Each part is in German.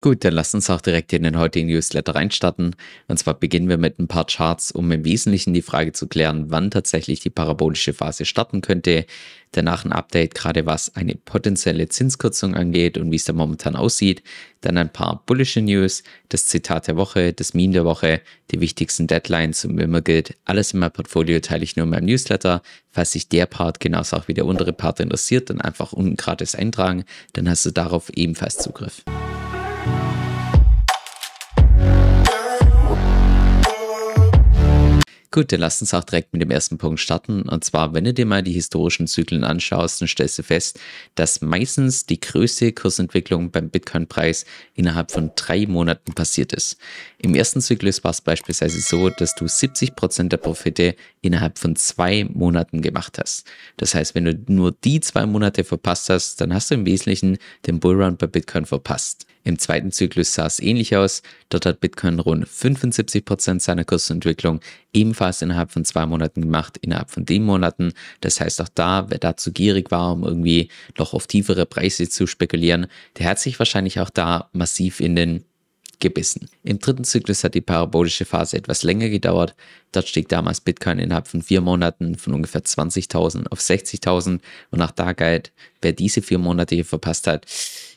Gut, dann lasst uns auch direkt in den heutigen Newsletter reinstarten. Und zwar beginnen wir mit ein paar Charts, um im Wesentlichen die Frage zu klären, wann tatsächlich die parabolische Phase starten könnte. Danach ein Update, gerade was eine potenzielle Zinskürzung angeht und wie es da momentan aussieht. Dann ein paar bullische News, das Zitat der Woche, das Meme der Woche, die wichtigsten Deadlines und wie immer gilt, alles in meinem Portfolio teile ich nur in meinem Newsletter. Falls sich der Part genauso auch wie der untere Part interessiert, dann einfach unten gratis eintragen, dann hast du darauf ebenfalls Zugriff. Gut, dann lass uns auch direkt mit dem ersten Punkt starten. Und zwar, wenn du dir mal die historischen Zyklen anschaust, dann stellst du fest, dass meistens die größte Kursentwicklung beim Bitcoin-Preis innerhalb von drei Monaten passiert ist. Im ersten Zyklus war es beispielsweise so, dass du 70% Prozent der Profite innerhalb von zwei Monaten gemacht hast. Das heißt, wenn du nur die zwei Monate verpasst hast, dann hast du im Wesentlichen den Bullrun bei Bitcoin verpasst. Im zweiten Zyklus sah es ähnlich aus. Dort hat Bitcoin rund 75% Prozent seiner Kursentwicklung ebenfalls innerhalb von zwei Monaten gemacht, innerhalb von den Monaten. Das heißt auch da, wer da zu gierig war, um irgendwie noch auf tiefere Preise zu spekulieren, der hat sich wahrscheinlich auch da massiv in den gebissen. Im dritten Zyklus hat die parabolische Phase etwas länger gedauert. Dort stieg damals Bitcoin innerhalb von vier Monaten von ungefähr 20.000 auf 60.000 und nach da galt, wer diese vier Monate hier verpasst hat,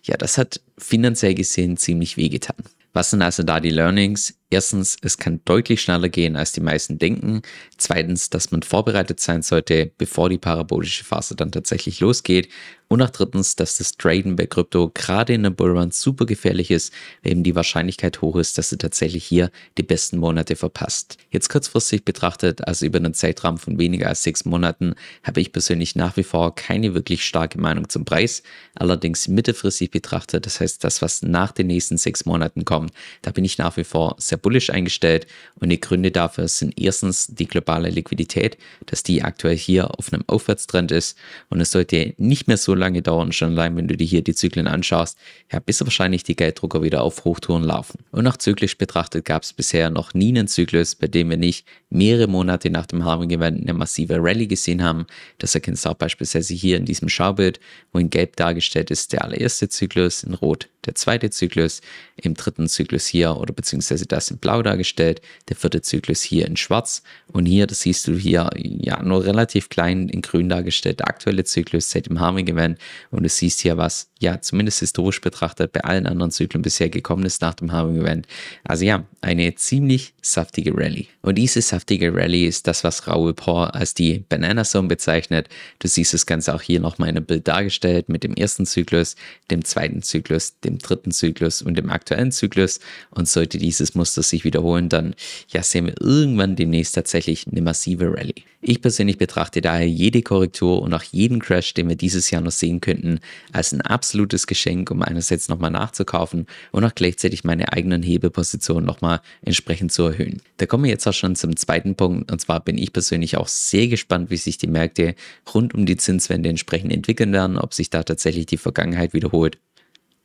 ja, das hat finanziell gesehen ziemlich wehgetan. Was sind also da die Learnings? Erstens, es kann deutlich schneller gehen, als die meisten denken. Zweitens, dass man vorbereitet sein sollte, bevor die parabolische Phase dann tatsächlich losgeht. Und auch drittens, dass das Traden bei Krypto gerade in der Bullrun super gefährlich ist, weil eben die Wahrscheinlichkeit hoch ist, dass du tatsächlich hier die besten Monate verpasst. Jetzt kurzfristig betrachtet, also über einen Zeitraum von weniger als sechs Monaten, habe ich persönlich nach wie vor keine wirklich starke Meinung zum Preis. Allerdings mittelfristig betrachtet, das heißt das, was nach den nächsten sechs Monaten kommt, da bin ich nach wie vor sehr bullisch eingestellt und die Gründe dafür sind erstens die globale Liquidität, dass die aktuell hier auf einem Aufwärtstrend ist und es sollte nicht mehr so lange dauern, schon allein wenn du dir hier die Zyklen anschaust, ja, bis wahrscheinlich die Gelddrucker wieder auf Hochtouren laufen. Und auch zyklisch betrachtet gab es bisher noch nie einen Zyklus, bei dem wir nicht mehrere Monate nach dem Harming event eine massive Rallye gesehen haben. Das erkennst du auch beispielsweise hier in diesem Schaubild, wo in Gelb dargestellt ist der allererste Zyklus, in Rot der zweite Zyklus, im dritten Zyklus hier oder beziehungsweise das in blau dargestellt, der vierte Zyklus hier in schwarz und hier, das siehst du hier ja nur relativ klein in grün dargestellt, der aktuelle Zyklus seit dem Harming Event und du siehst hier, was ja zumindest historisch betrachtet bei allen anderen Zyklen bisher gekommen ist nach dem Harming Event. Also ja, eine ziemlich saftige Rallye. Und diese saftige Rallye ist das, was Raoul Paul als die Banana Zone bezeichnet. Du siehst das Ganze auch hier nochmal in einem Bild dargestellt mit dem ersten Zyklus, dem zweiten Zyklus, dem dem dritten Zyklus und dem aktuellen Zyklus. Und sollte dieses Muster sich wiederholen, dann ja, sehen wir irgendwann demnächst tatsächlich eine massive Rallye. Ich persönlich betrachte daher jede Korrektur und auch jeden Crash, den wir dieses Jahr noch sehen könnten, als ein absolutes Geschenk, um einerseits nochmal nachzukaufen und auch gleichzeitig meine eigenen Hebepositionen nochmal entsprechend zu erhöhen. Da kommen wir jetzt auch schon zum zweiten Punkt und zwar bin ich persönlich auch sehr gespannt, wie sich die Märkte rund um die Zinswende entsprechend entwickeln werden, ob sich da tatsächlich die Vergangenheit wiederholt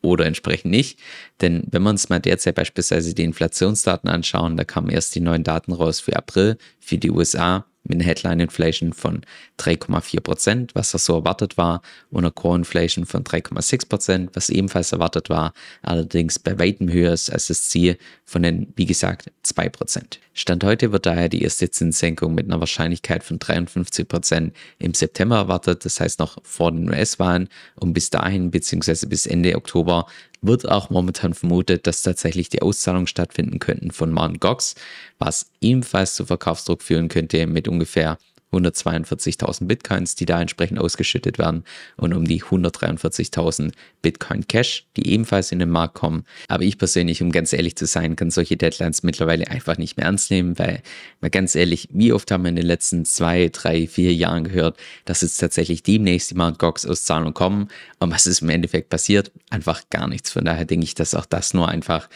oder entsprechend nicht. Denn wenn wir uns mal derzeit beispielsweise die Inflationsdaten anschauen, da kamen erst die neuen Daten raus für April für die USA mit einer Headline-Inflation von 3,4 Prozent, was das so erwartet war, und einer Core-Inflation von 3,6 Prozent, was ebenfalls erwartet war, allerdings bei weitem höher ist als das Ziel von den, wie gesagt, 2 Prozent. Stand heute wird daher die erste Zinssenkung mit einer Wahrscheinlichkeit von 53 Prozent im September erwartet, das heißt noch vor den US-Wahlen, und bis dahin beziehungsweise bis Ende Oktober wird auch momentan vermutet, dass tatsächlich die Auszahlungen stattfinden könnten von Mt. Gox, was ebenfalls zu Verkaufsdruck führen könnte mit ungefähr 142.000 Bitcoins, die da entsprechend ausgeschüttet werden und um die 143.000 Bitcoin Cash, die ebenfalls in den Markt kommen. Aber ich persönlich, um ganz ehrlich zu sein, kann solche Deadlines mittlerweile einfach nicht mehr ernst nehmen, weil mal ganz ehrlich, wie oft haben wir in den letzten zwei, drei, vier Jahren gehört, dass jetzt tatsächlich demnächst die Mount Gox Auszahlung kommen und was ist im Endeffekt passiert? Einfach gar nichts. Von daher denke ich, dass auch das nur einfach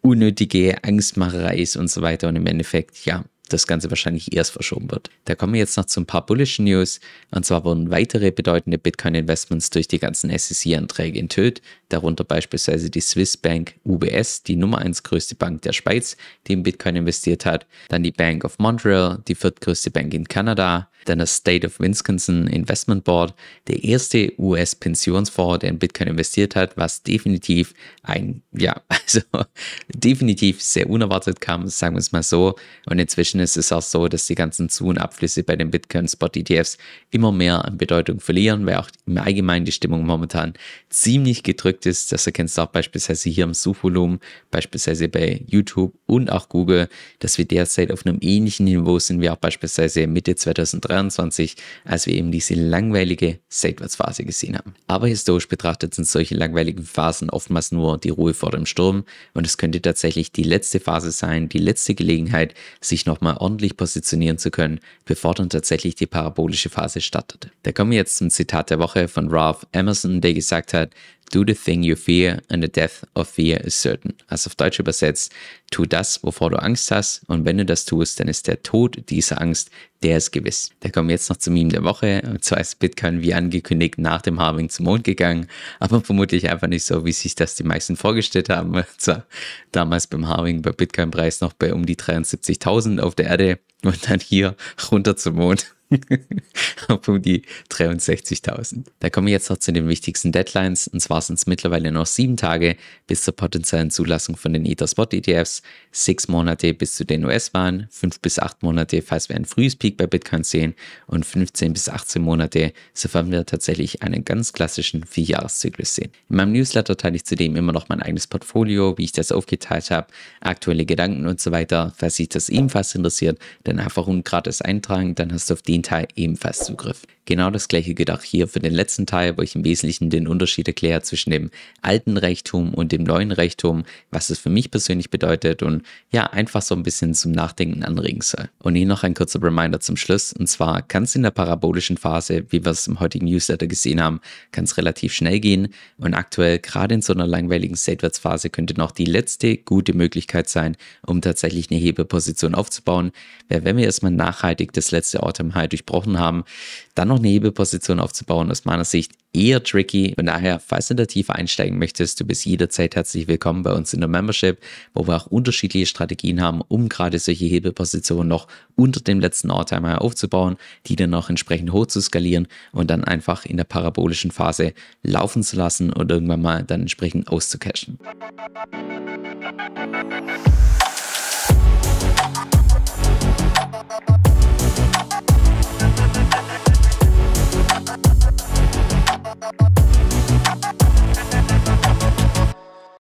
unnötige Angstmacherei ist und so weiter und im Endeffekt, ja, das Ganze wahrscheinlich erst verschoben wird. Da kommen wir jetzt noch zu ein paar bullischen News. Und zwar wurden weitere bedeutende Bitcoin-Investments durch die ganzen SEC-Anträge enthüllt, darunter beispielsweise die Swiss Bank UBS, die Nummer 1 größte Bank der Schweiz, die in Bitcoin investiert hat, dann die Bank of Montreal, die viertgrößte Bank in Kanada, dann das State of Wisconsin Investment Board, der erste US-Pensionsfonds, der in Bitcoin investiert hat, was definitiv ein, ja, also definitiv sehr unerwartet kam, sagen wir es mal so. Und inzwischen inzwischen ist es auch so, dass die ganzen Zu- und Abflüsse bei den Bitcoin-Spot-ETFs e immer mehr an Bedeutung verlieren, weil auch im Allgemeinen die Stimmung momentan ziemlich gedrückt ist. Das erkennst du auch beispielsweise hier im Suchvolumen, beispielsweise bei YouTube und auch Google, dass wir derzeit auf einem ähnlichen Niveau sind wie auch beispielsweise Mitte 2023, als wir eben diese langweilige Seitwärtsphase gesehen haben. Aber historisch betrachtet sind solche langweiligen Phasen oftmals nur die Ruhe vor dem Sturm und es könnte tatsächlich die letzte Phase sein, die letzte Gelegenheit, sich nochmal mal ordentlich positionieren zu können, bevor dann tatsächlich die parabolische Phase startete. Da kommen wir jetzt zum Zitat der Woche von Ralph Emerson, der gesagt hat, Do the thing you fear and the death of fear is certain. Also auf Deutsch übersetzt, tu das, wovor du Angst hast und wenn du das tust, dann ist der Tod dieser Angst, der ist gewiss. Da kommen wir jetzt noch zum Meme der Woche. Und zwar ist Bitcoin wie angekündigt nach dem Harving zum Mond gegangen, aber vermutlich einfach nicht so, wie sich das die meisten vorgestellt haben. Zwar damals beim Harving bei Bitcoin-Preis noch bei um die 73.000 auf der Erde und dann hier runter zum Mond auf um die 63.000. Da kommen wir jetzt noch zu den wichtigsten Deadlines. Und zwar sind es mittlerweile noch sieben Tage bis zur potenziellen Zulassung von den etherspot etfs sechs Monate bis zu den US-Wahlen, fünf bis acht Monate, falls wir ein frühes Peak bei Bitcoin sehen und 15 bis 18 Monate, sofern wir tatsächlich einen ganz klassischen Vierjahreszyklus sehen. In meinem Newsletter teile ich zudem immer noch mein eigenes Portfolio, wie ich das aufgeteilt habe, aktuelle Gedanken und so weiter. Falls sich das ebenfalls interessiert, dann einfach ungratis eintragen, dann hast du auf die den Teil ebenfalls Zugriff. Genau das gleiche gilt auch hier für den letzten Teil, wo ich im Wesentlichen den Unterschied erkläre zwischen dem alten Reichtum und dem neuen Reichtum, was es für mich persönlich bedeutet und ja, einfach so ein bisschen zum Nachdenken anregen soll. Und hier noch ein kurzer Reminder zum Schluss, und zwar kann es in der parabolischen Phase, wie wir es im heutigen Newsletter gesehen haben, kann es relativ schnell gehen und aktuell gerade in so einer langweiligen Seitwärtsphase könnte noch die letzte gute Möglichkeit sein, um tatsächlich eine Hebeposition aufzubauen, weil wenn wir erstmal nachhaltig das letzte Autumn High Vergangenheit durchbrochen haben, dann noch eine Hebelposition aufzubauen, aus meiner Sicht eher tricky. Von daher, falls du da tiefer einsteigen möchtest, du bist jederzeit herzlich willkommen bei uns in der Membership, wo wir auch unterschiedliche Strategien haben, um gerade solche Hebelpositionen noch unter dem letzten Alltimer aufzubauen, die dann noch entsprechend hoch zu skalieren und dann einfach in der parabolischen Phase laufen zu lassen und irgendwann mal dann entsprechend auszucachen. Musik Thank